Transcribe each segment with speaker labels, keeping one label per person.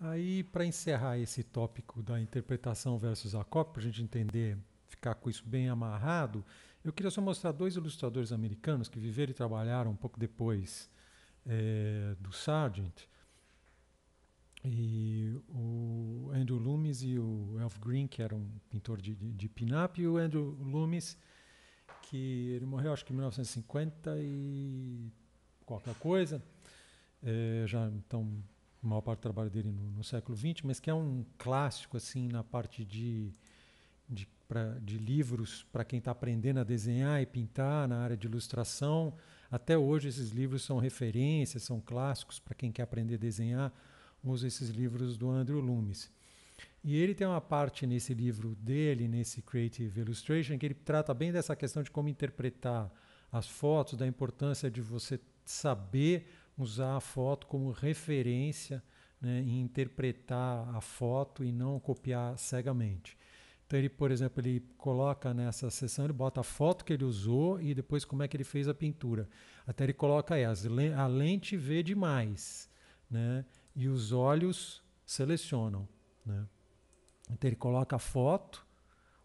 Speaker 1: Aí, para encerrar esse tópico da interpretação versus acopio, para a gente entender, ficar com isso bem amarrado, eu queria só mostrar dois ilustradores americanos que viveram e trabalharam um pouco depois é, do Sargent, e o Andrew Loomis e o Elf Green, que era um pintor de, de, de pin-up, e o Andrew Loomis, que ele morreu acho que em 1950 e qualquer coisa, é, já então a maior parte do trabalho dele no, no século XX, mas que é um clássico assim na parte de, de, pra, de livros para quem está aprendendo a desenhar e pintar na área de ilustração. Até hoje esses livros são referências, são clássicos para quem quer aprender a desenhar, usa esses livros do Andrew Loomis. E ele tem uma parte nesse livro dele, nesse Creative Illustration, que ele trata bem dessa questão de como interpretar as fotos, da importância de você saber usar a foto como referência né, interpretar a foto e não copiar cegamente. Então ele, por exemplo, ele coloca nessa sessão, ele bota a foto que ele usou e depois como é que ele fez a pintura. Até ele coloca aí, as, a lente vê demais, né? E os olhos selecionam, né? Então ele coloca a foto,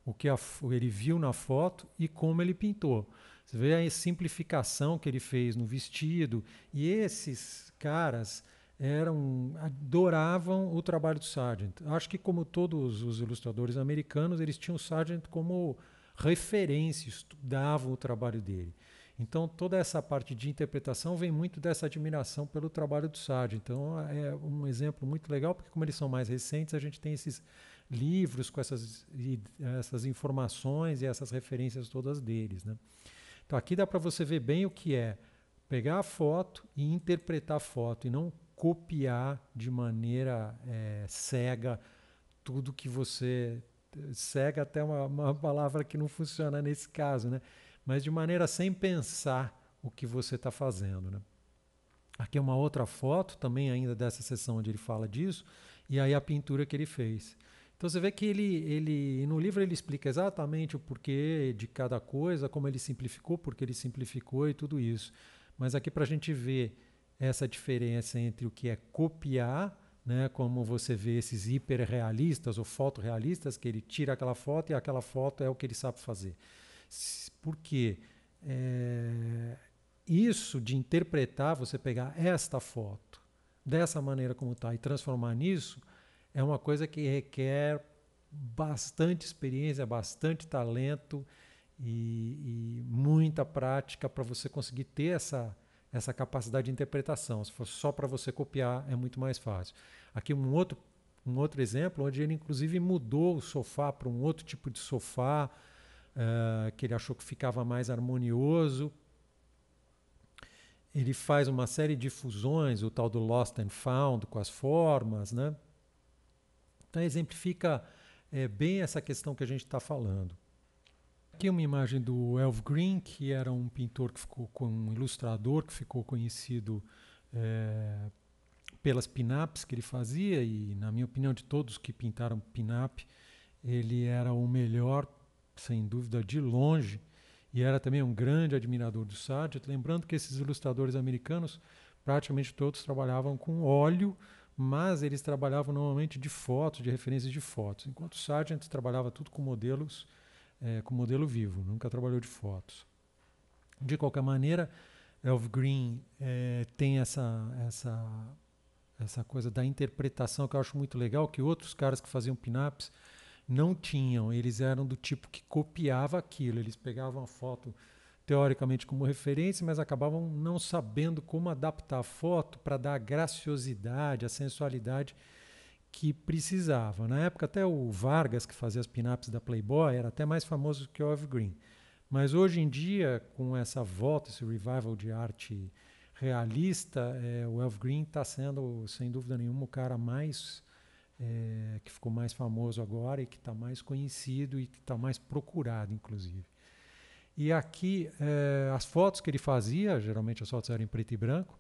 Speaker 1: o que a, ele viu na foto e como ele pintou. Você vê a simplificação que ele fez no vestido. E esses caras eram adoravam o trabalho do Sargent. Acho que como todos os ilustradores americanos, eles tinham o Sargent como referência, estudavam o trabalho dele. Então toda essa parte de interpretação vem muito dessa admiração pelo trabalho do Sargent. Então é um exemplo muito legal porque como eles são mais recentes, a gente tem esses livros com essas essas informações e essas referências todas deles, né? Então aqui dá para você ver bem o que é pegar a foto e interpretar a foto e não copiar de maneira é, cega tudo que você cega até uma, uma palavra que não funciona nesse caso, né? Mas de maneira sem pensar o que você está fazendo, né? Aqui é uma outra foto também ainda dessa sessão onde ele fala disso e aí a pintura que ele fez. Então você vê que ele, ele no livro ele explica exatamente o porquê de cada coisa, como ele simplificou, porque ele simplificou e tudo isso. Mas aqui para a gente ver essa diferença entre o que é copiar, né, como você vê esses hiperrealistas ou fotorrealistas, que ele tira aquela foto e aquela foto é o que ele sabe fazer. Por quê? É, isso de interpretar, você pegar esta foto dessa maneira como está e transformar nisso, é uma coisa que requer bastante experiência, bastante talento e, e muita prática para você conseguir ter essa, essa capacidade de interpretação. Se for só para você copiar, é muito mais fácil. Aqui um outro, um outro exemplo, onde ele inclusive mudou o sofá para um outro tipo de sofá, uh, que ele achou que ficava mais harmonioso. Ele faz uma série de fusões, o tal do Lost and Found, com as formas, né? Então, exemplifica é, bem essa questão que a gente está falando. Aqui uma imagem do Elv Green, que era um pintor que ficou com um ilustrador que ficou conhecido é, pelas pinaps que ele fazia e, na minha opinião, de todos que pintaram pinap, ele era o melhor, sem dúvida, de longe e era também um grande admirador do Sartre. Lembrando que esses ilustradores americanos, praticamente todos trabalhavam com óleo mas eles trabalhavam normalmente de fotos, de referências de fotos, enquanto o Sargent trabalhava tudo com modelos, é, com modelo vivo, nunca trabalhou de fotos. De qualquer maneira, Elf Green é, tem essa, essa, essa coisa da interpretação que eu acho muito legal, que outros caras que faziam pin-ups não tinham, eles eram do tipo que copiava aquilo, eles pegavam a foto teoricamente como referência, mas acabavam não sabendo como adaptar a foto para dar a graciosidade, a sensualidade que precisava. Na época, até o Vargas, que fazia as pin-ups da Playboy, era até mais famoso que o Olive Green. Mas hoje em dia, com essa volta, esse revival de arte realista, é, o Elf Green está sendo, sem dúvida nenhuma, o cara mais é, que ficou mais famoso agora e que está mais conhecido e que está mais procurado, inclusive. E aqui, é, as fotos que ele fazia, geralmente as fotos eram em preto e branco,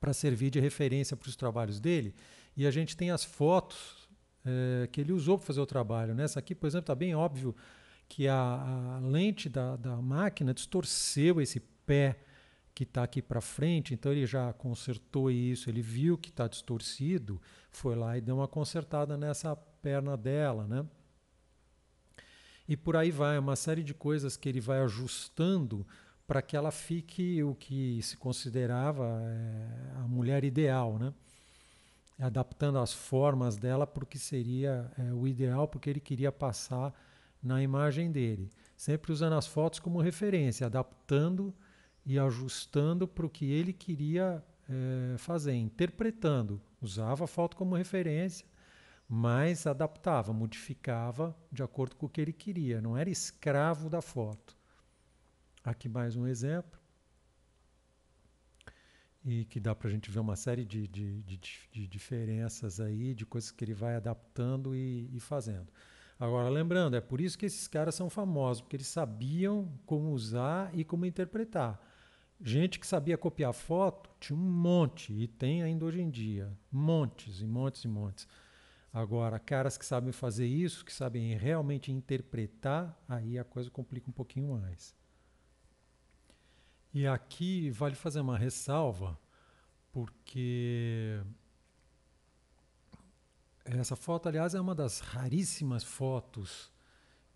Speaker 1: para servir de referência para os trabalhos dele. E a gente tem as fotos é, que ele usou para fazer o trabalho. Nessa aqui, por exemplo, está bem óbvio que a, a lente da, da, máquina distorceu esse pé que está aqui para frente, então ele já consertou isso, ele viu que está distorcido, foi lá e deu uma consertada nessa perna dela, né? e por aí vai. É uma série de coisas que ele vai ajustando para que ela fique o que se considerava é, a mulher ideal, né? adaptando as formas dela para o que seria é, o ideal, porque ele queria passar na imagem dele, sempre usando as fotos como referência, adaptando e ajustando para o que ele queria é, fazer, interpretando. Usava a foto como referência mas adaptava, modificava de acordo com o que ele queria, não era escravo da foto. Aqui mais um exemplo, e que dá para a gente ver uma série de, de, de, de, diferenças aí, de coisas que ele vai adaptando e, e fazendo. Agora, lembrando, é por isso que esses caras são famosos, porque eles sabiam como usar e como interpretar. Gente que sabia copiar foto, tinha um monte, e tem ainda hoje em dia, montes e montes e montes. Agora, caras que sabem fazer isso, que sabem realmente interpretar, aí a coisa complica um pouquinho mais. E aqui vale fazer uma ressalva, porque essa foto, aliás, é uma das raríssimas fotos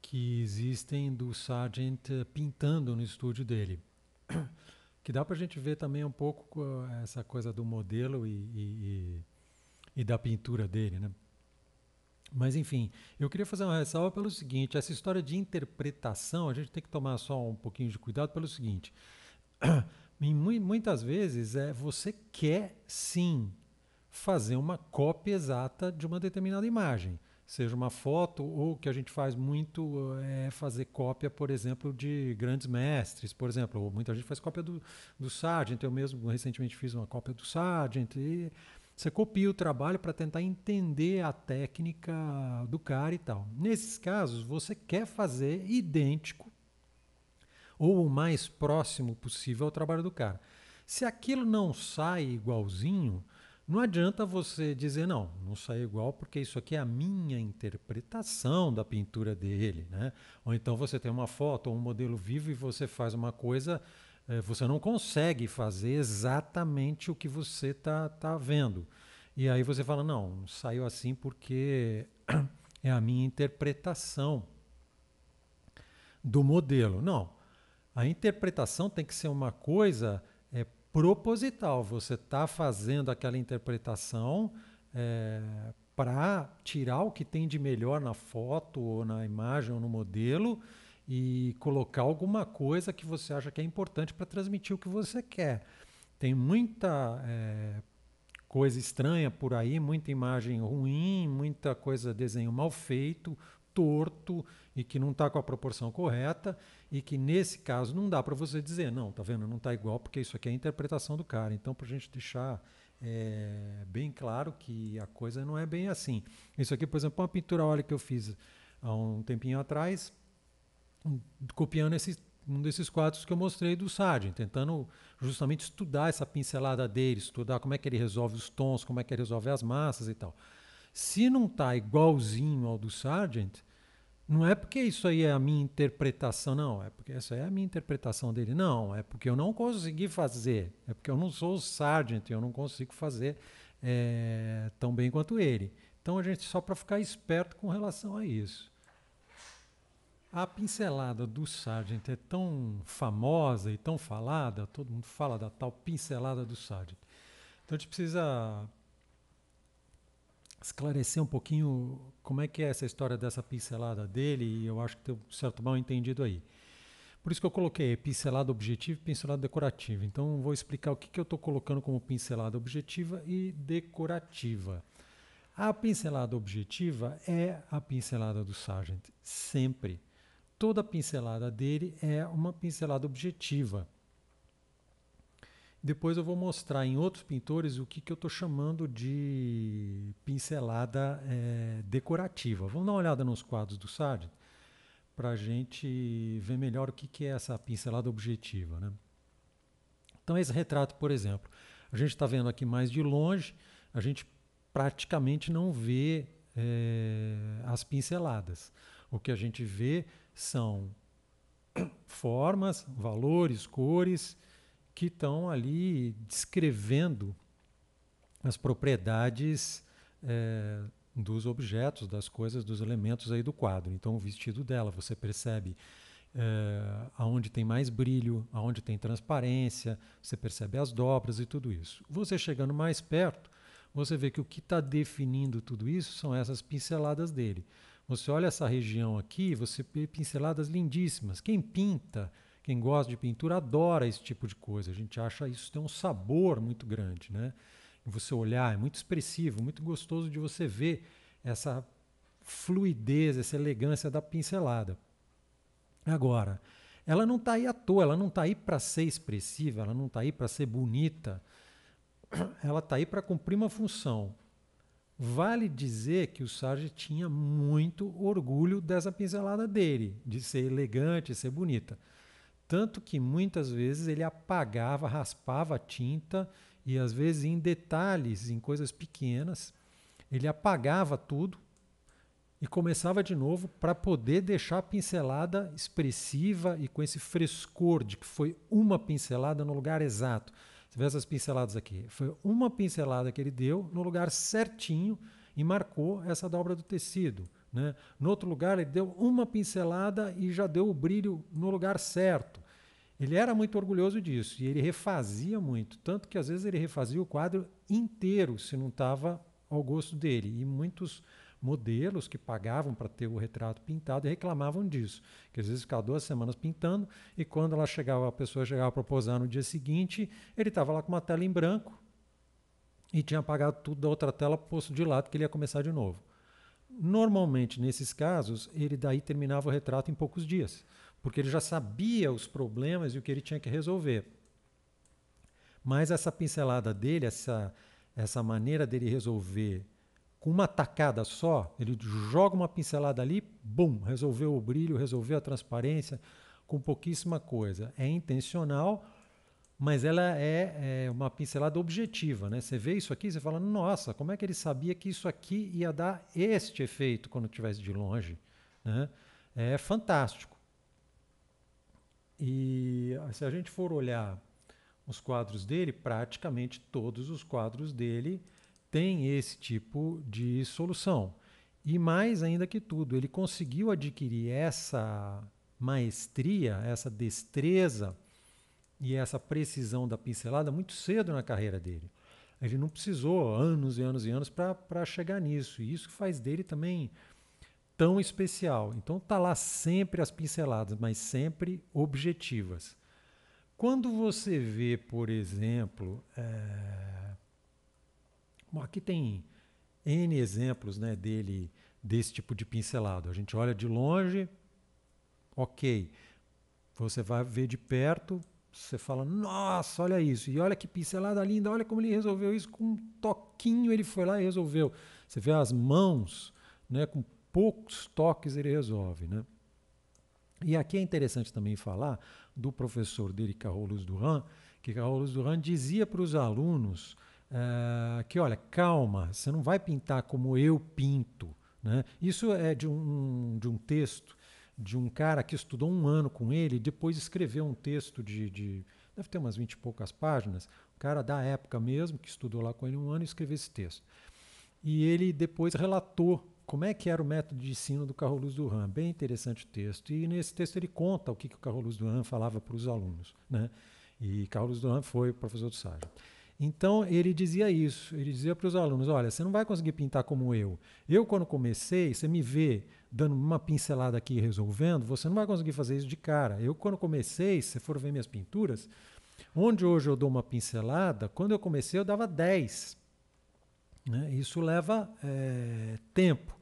Speaker 1: que existem do Sargent pintando no estúdio dele. Que dá para a gente ver também um pouco essa coisa do modelo e, e, e da pintura dele, né? Mas enfim, eu queria fazer uma ressalva pelo seguinte: essa história de interpretação, a gente tem que tomar só um pouquinho de cuidado pelo seguinte. Muitas vezes é, você quer sim fazer uma cópia exata de uma determinada imagem, seja uma foto ou que a gente faz muito é fazer cópia, por exemplo, de grandes mestres, por exemplo, muita gente faz cópia do, do Sargent, eu mesmo recentemente fiz uma cópia do Sargent e você copia o trabalho para tentar entender a técnica do cara e tal. Nesses casos, você quer fazer idêntico ou o mais próximo possível ao trabalho do cara. Se aquilo não sai igualzinho, não adianta você dizer, não, não sai igual porque isso aqui é a minha interpretação da pintura dele, né? Ou então você tem uma foto ou um modelo vivo e você faz uma coisa é, você não consegue fazer exatamente o que você está tá vendo. E aí você fala, não, saiu assim porque é a minha interpretação do modelo. Não. A interpretação tem que ser uma coisa é, proposital. Você está fazendo aquela interpretação é, para tirar o que tem de melhor na foto, ou na imagem, ou no modelo, e colocar alguma coisa que você acha que é importante para transmitir o que você quer. Tem muita é, coisa estranha por aí, muita imagem ruim, muita coisa, desenho mal feito, torto e que não está com a proporção correta e que nesse caso não dá para você dizer não, tá vendo, não está igual porque isso aqui é a interpretação do cara. Então para a gente deixar é, bem claro que a coisa não é bem assim. Isso aqui, por exemplo, é uma pintura óleo que eu fiz há um tempinho atrás copiando esse, um desses quadros que eu mostrei do Sargent, tentando justamente estudar essa pincelada dele, estudar como é que ele resolve os tons, como é que ele resolve as massas e tal. Se não está igualzinho ao do Sargent, não é porque isso aí é a minha interpretação, não. É porque essa é a minha interpretação dele. Não, é porque eu não consegui fazer. É porque eu não sou o Sargent, eu não consigo fazer é, tão bem quanto ele. Então a gente só para ficar esperto com relação a isso. A pincelada do Sargent é tão famosa e tão falada, todo mundo fala da tal pincelada do Sargent. Então a gente precisa esclarecer um pouquinho como é que é essa história dessa pincelada dele, e eu acho que tem um certo mal entendido aí. Por isso que eu coloquei pincelada objetiva e pincelada decorativa. Então vou explicar o que, que eu estou colocando como pincelada objetiva e decorativa. A pincelada objetiva é a pincelada do Sargent, sempre toda pincelada dele é uma pincelada objetiva. Depois eu vou mostrar em outros pintores o que, que eu estou chamando de pincelada é, decorativa. Vamos dar uma olhada nos quadros do Sade para a gente ver melhor o que, que é essa pincelada objetiva. Né? Então, esse retrato, por exemplo, a gente está vendo aqui mais de longe, a gente praticamente não vê é, as pinceladas. O que a gente vê são formas, valores, cores que estão ali descrevendo as propriedades é, dos objetos, das coisas, dos elementos aí do quadro. Então, o vestido dela, você percebe é, aonde tem mais brilho, aonde tem transparência, você percebe as dobras e tudo isso. Você chegando mais perto, você vê que o que está definindo tudo isso são essas pinceladas dele. Você olha essa região aqui, você vê pinceladas lindíssimas. Quem pinta, quem gosta de pintura, adora esse tipo de coisa. A gente acha isso tem um sabor muito grande, né? você olhar, é muito expressivo, muito gostoso de você ver essa fluidez, essa elegância da pincelada. Agora, ela não está aí à toa, ela não está aí para ser expressiva, ela não está aí para ser bonita, ela está aí para cumprir uma função. Vale dizer que o Sarge tinha muito orgulho dessa pincelada dele, de ser elegante, ser bonita. Tanto que muitas vezes ele apagava, raspava a tinta e às vezes em detalhes, em coisas pequenas, ele apagava tudo e começava de novo para poder deixar a pincelada expressiva e com esse frescor de que foi uma pincelada no lugar exato. Você vê essas pinceladas aqui. Foi uma pincelada que ele deu no lugar certinho e marcou essa dobra do tecido. Né? No outro lugar, ele deu uma pincelada e já deu o brilho no lugar certo. Ele era muito orgulhoso disso e ele refazia muito, tanto que às vezes ele refazia o quadro inteiro se não estava ao gosto dele. E muitos modelos que pagavam para ter o retrato pintado e reclamavam disso. Que às vezes ficava duas semanas pintando e quando ela chegava, a pessoa chegava para posar no dia seguinte, ele estava lá com uma tela em branco e tinha apagado tudo da outra tela, posto de lado, que ele ia começar de novo. Normalmente, nesses casos, ele daí terminava o retrato em poucos dias, porque ele já sabia os problemas e o que ele tinha que resolver. Mas essa pincelada dele, essa, essa maneira dele resolver com uma tacada só, ele joga uma pincelada ali, bum, resolveu o brilho, resolveu a transparência, com pouquíssima coisa. É intencional, mas ela é, é, uma pincelada objetiva. Né? Você vê isso aqui, você fala, nossa, como é que ele sabia que isso aqui ia dar este efeito quando estivesse de longe? Né? É fantástico. E se a gente for olhar os quadros dele, praticamente todos os quadros dele tem esse tipo de solução. E mais ainda que tudo, ele conseguiu adquirir essa maestria, essa destreza e essa precisão da pincelada muito cedo na carreira dele. Ele não precisou anos e anos e anos para chegar nisso. E isso faz dele também tão especial. Então tá lá sempre as pinceladas, mas sempre objetivas. Quando você vê, por exemplo, é Bom, aqui tem N exemplos né, dele, desse tipo de pincelado. A gente olha de longe, ok. Você vai ver de perto, você fala, nossa, olha isso, e olha que pincelada linda, olha como ele resolveu isso, com um toquinho ele foi lá e resolveu. Você vê as mãos, né, com poucos toques ele resolve. Né? E aqui é interessante também falar do professor dele, Carolus Duran, que Carolus Duran dizia para os alunos uh, que, olha, calma, você não vai pintar como eu pinto. Né? Isso é de um, de um texto de um cara que estudou um ano com ele, depois escreveu um texto de, de deve ter umas 20 e poucas páginas, o cara da época mesmo, que estudou lá com ele um ano e escreveu esse texto. E ele depois relatou como é que era o método de ensino do Carro-Luz do Han. Bem interessante o texto. E nesse texto ele conta o que, que o Carro-Luz do Han falava para os alunos. Né? E Carro-Luz do Han foi o professor do Sargent. Então ele dizia isso, ele dizia para os alunos: olha, você não vai conseguir pintar como eu. Eu, quando comecei, você me vê dando uma pincelada aqui e resolvendo, você não vai conseguir fazer isso de cara. Eu, quando comecei, se você for ver minhas pinturas, onde hoje eu dou uma pincelada, quando eu comecei eu dava 10. Né? Isso leva é, tempo.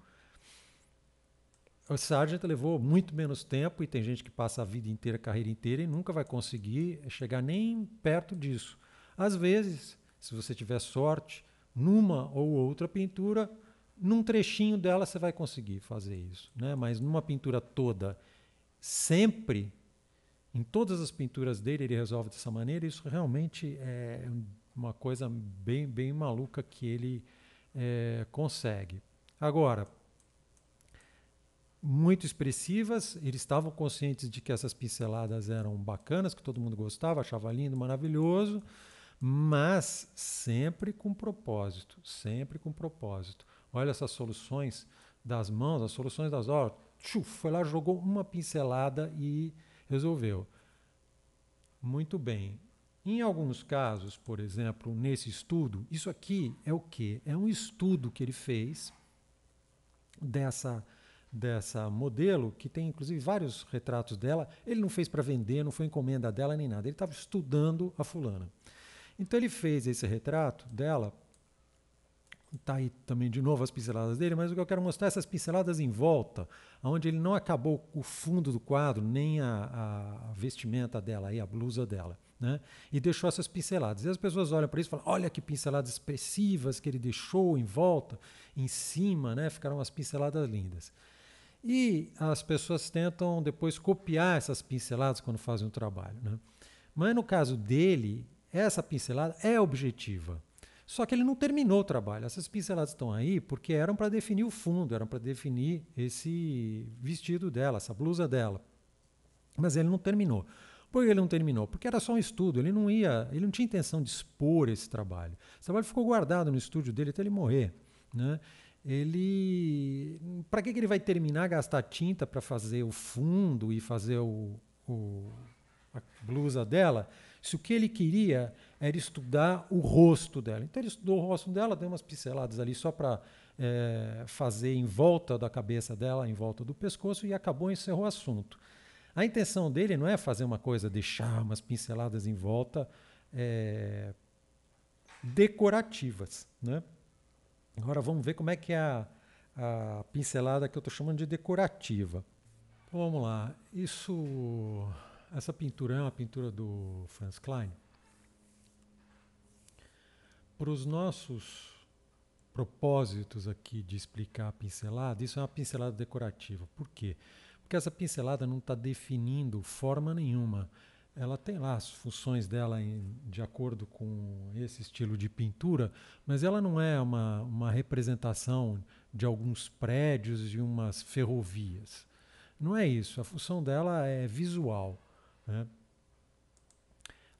Speaker 1: O Sargent levou muito menos tempo e tem gente que passa a vida inteira, a carreira inteira e nunca vai conseguir chegar nem perto disso. Às vezes, se você tiver sorte, numa ou outra pintura, num trechinho dela você vai conseguir fazer isso, né? Mas numa pintura toda, sempre, em todas as pinturas dele ele resolve dessa maneira. Isso realmente é uma coisa bem, bem maluca que ele é, consegue. Agora, muito expressivas, eles estavam conscientes de que essas pinceladas eram bacanas, que todo mundo gostava, achava lindo, maravilhoso mas sempre com propósito, sempre com propósito. Olha essas soluções das mãos, as soluções das horas. Tchuf, foi lá, jogou uma pincelada e resolveu. Muito bem. Em alguns casos, por exemplo, nesse estudo, isso aqui é o quê? É um estudo que ele fez dessa dessa modelo, que tem inclusive vários retratos dela, ele não fez para vender, não foi encomenda dela nem nada. Ele estava estudando a fulana. Então ele fez esse retrato dela. Está aí também de novo as pinceladas dele, mas o que eu quero mostrar é essas pinceladas em volta, onde ele não acabou o fundo do quadro, nem a, a vestimenta dela, aí, a blusa dela. Né? E deixou essas pinceladas. E as pessoas olham para isso e falam: olha que pinceladas expressivas que ele deixou em volta, em cima, né? ficaram as pinceladas lindas. E as pessoas tentam depois copiar essas pinceladas quando fazem o um trabalho. Né? Mas no caso dele, essa pincelada é objetiva. Só que ele não terminou o trabalho. Essas pinceladas estão aí porque eram para definir o fundo, eram para definir esse vestido dela, essa blusa dela. Mas ele não terminou. Por que ele não terminou? Porque era só um estudo, ele não ia, ele não tinha intenção de expor esse trabalho. Esse trabalho ficou guardado no estúdio dele até ele morrer, né? Ele, para que, que ele vai terminar gastar tinta para fazer o fundo e fazer o, o a blusa dela? Se o que ele queria era estudar o rosto dela. Então ele estudou o rosto dela, deu umas pinceladas ali só para é, eh, fazer em volta da cabeça dela, em volta do pescoço, e acabou e encerrou o assunto. A intenção dele não é fazer uma coisa, deixar umas pinceladas em volta é, decorativas. Né? Agora vamos ver como é que é a, a pincelada que eu estou chamando de decorativa. vamos lá. Isso essa pintura é uma pintura do Franz Klein. Para os nossos propósitos aqui de explicar a pincelada, isso é uma pincelada decorativa. Por quê? Porque essa pincelada não está definindo forma nenhuma. Ela tem lá as funções dela em, de acordo com esse estilo de pintura, mas ela não é uma, uma representação de alguns prédios e umas ferrovias. Não é isso. A função dela é visual. Né?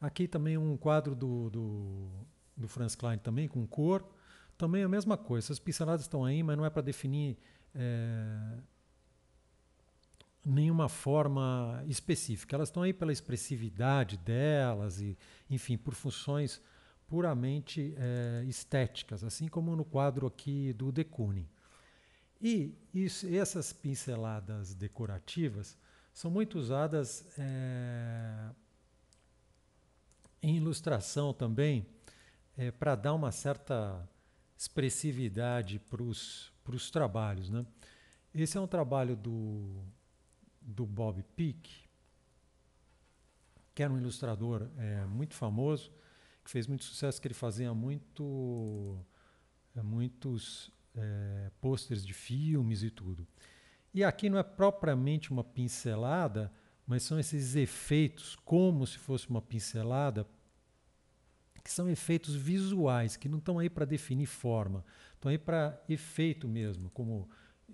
Speaker 1: Aqui também um quadro do, do, do, Franz Klein também, com cor. Também a mesma coisa, essas pinceladas estão aí, mas não é para definir é, nenhuma forma específica. Elas estão aí pela expressividade delas e, enfim, por funções puramente é, estéticas, assim como no quadro aqui do Decuning. E isso, essas pinceladas decorativas são muito usadas é, em ilustração também é, para dar uma certa expressividade para os trabalhos. Né? Esse é um trabalho do, do Bob Peak, que era um ilustrador é, muito famoso, que fez muito sucesso, que ele fazia muito, é, muitos é, pôsteres de filmes e tudo. E aqui não é propriamente uma pincelada, mas são esses efeitos, como se fosse uma pincelada, que são efeitos visuais, que não estão aí para definir forma, estão aí para efeito mesmo, como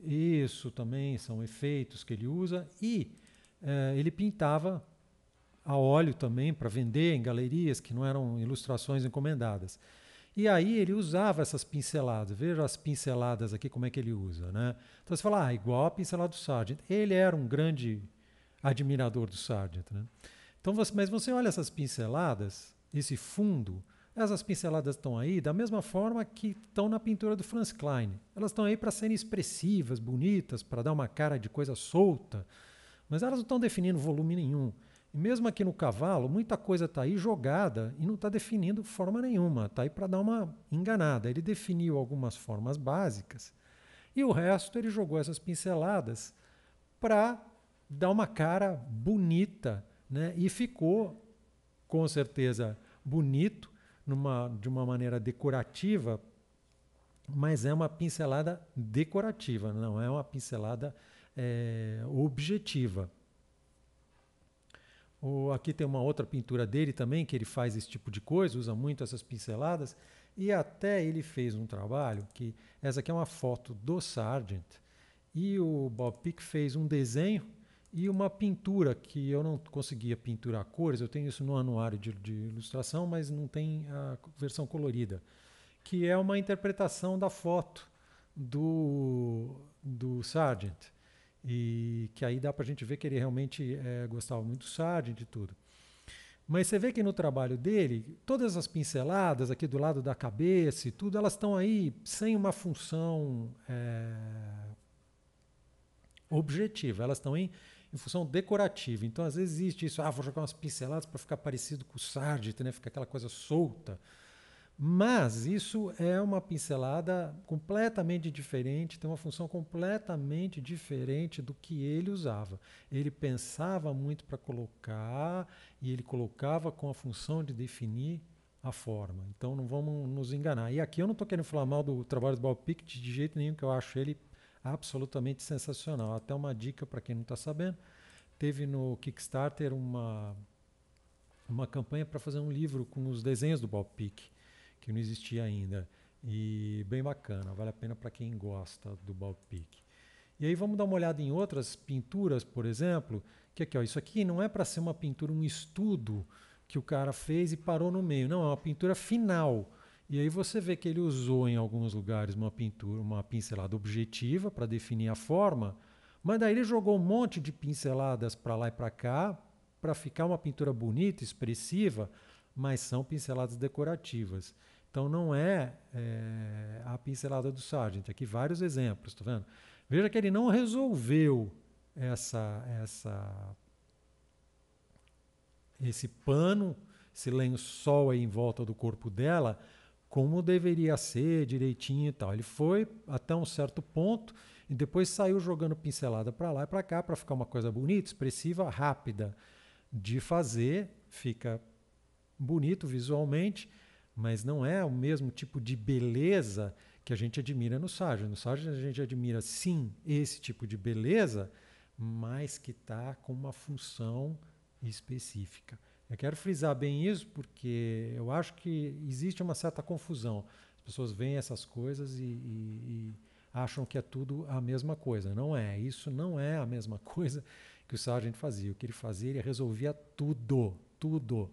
Speaker 1: isso também são efeitos que ele usa. E eh, ele pintava a óleo também para vender em galerias que não eram ilustrações encomendadas. E aí ele usava essas pinceladas. Veja as pinceladas aqui, como é que ele usa, né? Então você fala, ah, igual a pincelada do Sargent. Ele era um grande admirador do Sargent, né? Então, você, mas você olha essas pinceladas, esse fundo, essas pinceladas estão aí da mesma forma que estão na pintura do Franz Klein. Elas estão aí para serem expressivas, bonitas, para dar uma cara de coisa solta, mas elas não estão definindo volume nenhum. E mesmo aqui no cavalo, muita coisa está aí jogada e não está definindo forma nenhuma, está aí para dar uma enganada. Ele definiu algumas formas básicas e o resto ele jogou essas pinceladas para dar uma cara bonita, né? E ficou com certeza bonito numa, de uma maneira decorativa, mas é uma pincelada decorativa, não é uma pincelada é, objetiva. Ou aqui tem uma outra pintura dele também, que ele faz esse tipo de coisa, usa muito essas pinceladas. E até ele fez um trabalho que. Essa aqui é uma foto do Sargent. E o Bob Pick fez um desenho e uma pintura que eu não conseguia pinturar cores. Eu tenho isso no anuário de, de ilustração, mas não tem a versão colorida. Que é uma interpretação da foto do, do Sargent. E que aí dá para a gente ver que ele realmente é, gostava muito do Sargent de tudo. Mas você vê que no trabalho dele, todas as pinceladas aqui do lado da cabeça e tudo, elas estão aí sem uma função é, objetiva, elas estão em, em, função decorativa. Então, às vezes existe isso, ah, vou jogar umas pinceladas para ficar parecido com o Sargent, né? fica aquela coisa solta. Mas isso é uma pincelada completamente diferente, tem uma função completamente diferente do que ele usava. Ele pensava muito para colocar e ele colocava com a função de definir a forma. Então não vamos nos enganar. E aqui eu não estou querendo falar mal do trabalho do Bob Pickett de jeito nenhum, que eu acho ele absolutamente sensacional. Até uma dica para quem não está sabendo: teve no Kickstarter uma, uma campanha para fazer um livro com os desenhos do Bob Pickett que não existia ainda. E bem bacana, vale a pena para quem gosta do Balpique. E aí vamos dar uma olhada em outras pinturas, por exemplo, que aqui, ó, isso aqui não é para ser uma pintura, um estudo que o cara fez e parou no meio. Não, é uma pintura final. E aí você vê que ele usou em alguns lugares uma pintura, uma pincelada objetiva para definir a forma, mas daí ele jogou um monte de pinceladas para lá e para cá para ficar uma pintura bonita, expressiva, mas são pinceladas decorativas. Então não é, é a pincelada do Sargent. Aqui vários exemplos, está vendo? Veja que ele não resolveu essa, essa, esse pano, esse lençol aí em volta do corpo dela, como deveria ser direitinho e tal. Ele foi até um certo ponto e depois saiu jogando pincelada para lá e para cá para ficar uma coisa bonita, expressiva, rápida de fazer, fica bonito visualmente mas não é o mesmo tipo de beleza que a gente admira no Sargent. No Sargent a gente admira sim esse tipo de beleza, mas que está com uma função específica. Eu quero frisar bem isso porque eu acho que existe uma certa confusão. As pessoas veem essas coisas e, e, e acham que é tudo a mesma coisa. Não é. Isso não é a mesma coisa que o Sargent fazia. O que ele fazia, ele resolvia tudo, tudo.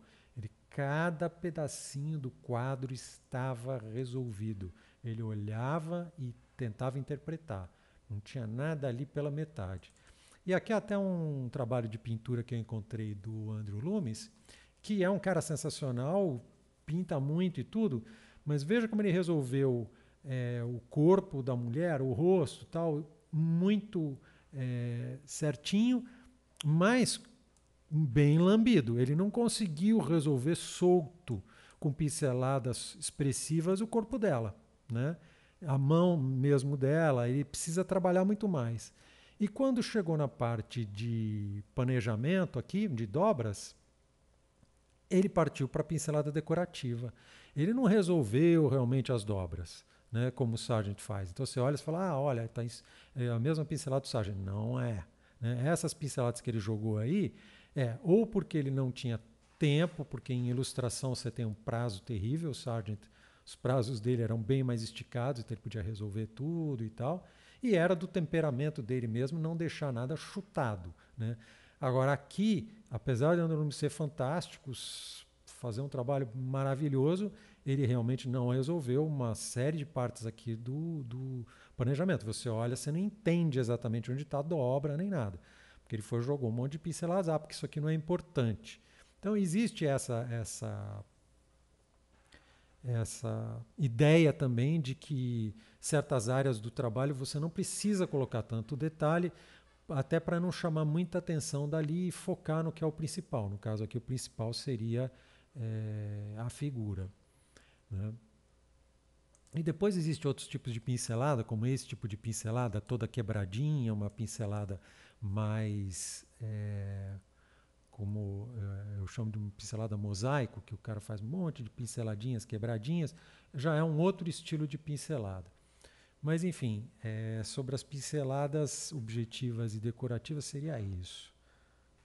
Speaker 1: Cada pedacinho do quadro estava resolvido. Ele olhava e tentava interpretar. Não tinha nada ali pela metade. E aqui até um trabalho de pintura que eu encontrei do Andrew Loomis, que é um cara sensacional, pinta muito e tudo, mas veja como ele resolveu é, o corpo da mulher, o rosto tal, muito é, certinho, mas bem lambido. Ele não conseguiu resolver solto, com pinceladas expressivas, o corpo dela, né? a mão mesmo dela, ele precisa trabalhar muito mais. E quando chegou na parte de planejamento aqui, de dobras, ele partiu para a pincelada decorativa. Ele não resolveu realmente as dobras, né, como o Sargent faz. Então você olha e fala, ah, olha, tá é a mesma pincelada do Sargent. Não é. Né? Essas pinceladas que ele jogou aí, é, ou porque ele não tinha tempo, porque em ilustração você tem um prazo terrível, Sargent. Os prazos dele eram bem mais esticados, então ele podia resolver tudo e tal. E era do temperamento dele mesmo não deixar nada chutado. Né? Agora, aqui, apesar de Andronomy ser fantástico, fazer um trabalho maravilhoso, ele realmente não resolveu uma série de partes aqui do, do planejamento. Você olha, você não entende exatamente onde está a dobra nem nada que ele foi jogou um monte de pinceladas, ah, porque isso aqui não é importante. Então existe essa essa essa ideia também de que certas áreas do trabalho você não precisa colocar tanto detalhe, até para não chamar muita atenção dali e focar no que é o principal. No caso aqui, o principal seria é, a figura. Né? E depois existem outros tipos de pincelada, como esse tipo de pincelada toda quebradinha, uma pincelada mais é, como é, eu chamo de pincelada mosaico, que o cara faz um monte de pinceladinhas, quebradinhas, já é um outro estilo de pincelada. Mas enfim, é, sobre as pinceladas objetivas e decorativas seria isso.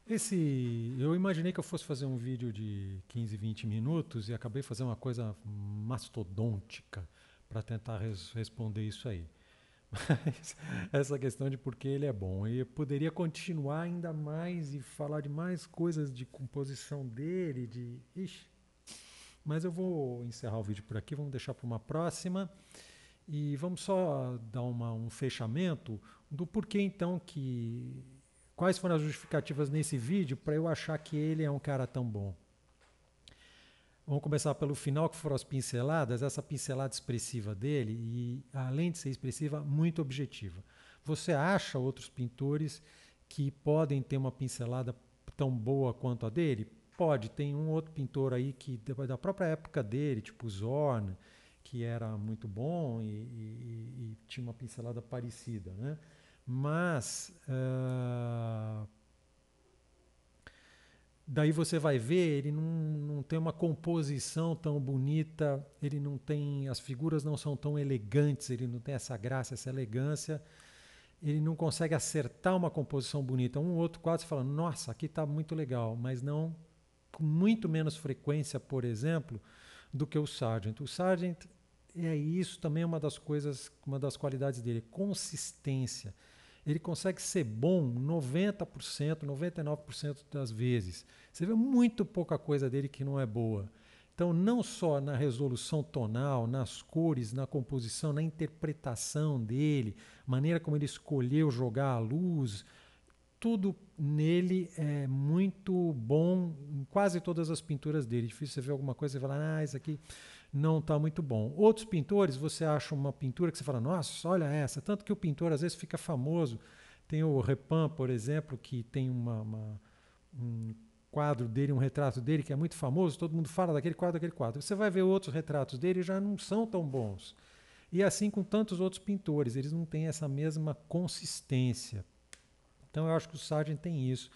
Speaker 1: Esse, eu imaginei que eu fosse fazer um vídeo de 15, 20 minutos e acabei fazendo uma coisa mastodôntica para tentar res, responder isso aí. Mas essa questão de por que ele é bom. E eu poderia continuar ainda mais e falar de mais coisas de composição dele, de. Ixi. Mas eu vou encerrar o vídeo por aqui, vamos deixar para uma próxima. E vamos só dar uma, um fechamento do porquê então que. Quais foram as justificativas nesse vídeo para eu achar que ele é um cara tão bom? Vamos começar pelo final, que foram as pinceladas, essa pincelada expressiva dele, e além de ser expressiva, muito objetiva. Você acha outros pintores que podem ter uma pincelada tão boa quanto a dele? Pode, tem um outro pintor aí que, da própria época dele, tipo Zorn, que era muito bom e, e, e tinha uma pincelada parecida, né? Mas, uh, daí você vai ver, ele não, não tem uma composição tão bonita, ele não tem. as figuras não são tão elegantes, ele não tem essa graça, essa elegância. Ele não consegue acertar uma composição bonita. Um ou outro quadro fala, nossa, aqui está muito legal, mas não com muito menos frequência, por exemplo, do que o Sargent. O Sargent é isso também é uma das coisas, uma das qualidades dele, consistência ele consegue ser bom 90%, 99% das vezes. Você vê muito pouca coisa dele que não é boa. Então, não só na resolução tonal, nas cores, na composição, na interpretação dele, maneira como ele escolheu jogar a luz, tudo nele é muito bom quase todas as pinturas dele. Difícil você ver alguma coisa e falar, ah, isso aqui não está muito bom. Outros pintores, você acha uma pintura que você fala, nossa, olha essa. Tanto que o pintor às vezes fica famoso. Tem o Repin, por exemplo, que tem uma, uma, um quadro dele, um retrato dele que é muito famoso. Todo mundo fala daquele quadro, daquele quadro. Você vai ver outros retratos dele já não são tão bons. E assim com tantos outros pintores, eles não têm essa mesma consistência. Então eu acho que o Sargent tem isso.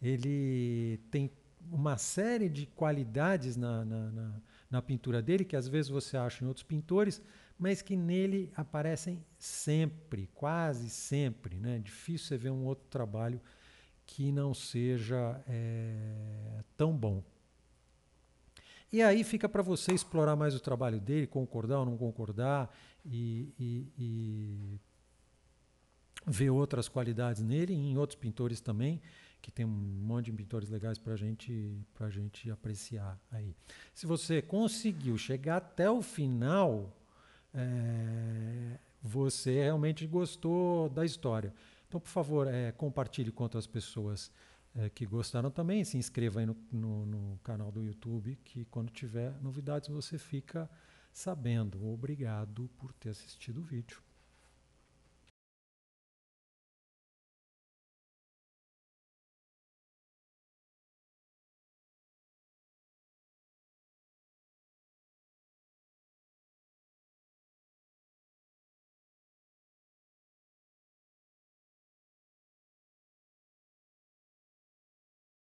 Speaker 1: Ele tem uma série de qualidades na, na, na, na pintura dele, que às vezes você acha em outros pintores, mas que nele aparecem sempre, quase sempre. Né? É difícil você ver um outro trabalho que não seja é, tão bom. E aí fica para você explorar mais o trabalho dele, concordar ou não concordar, e, e, e ver outras qualidades nele e em outros pintores também que tem um monte de pintores legais para gente, a gente apreciar aí. Se você conseguiu chegar até o final, é, você realmente gostou da história. Então, por favor, é, compartilhe com outras pessoas é, que gostaram também. Se inscreva aí no, no, no canal do YouTube, que quando tiver novidades você fica sabendo. Obrigado por ter assistido o vídeo.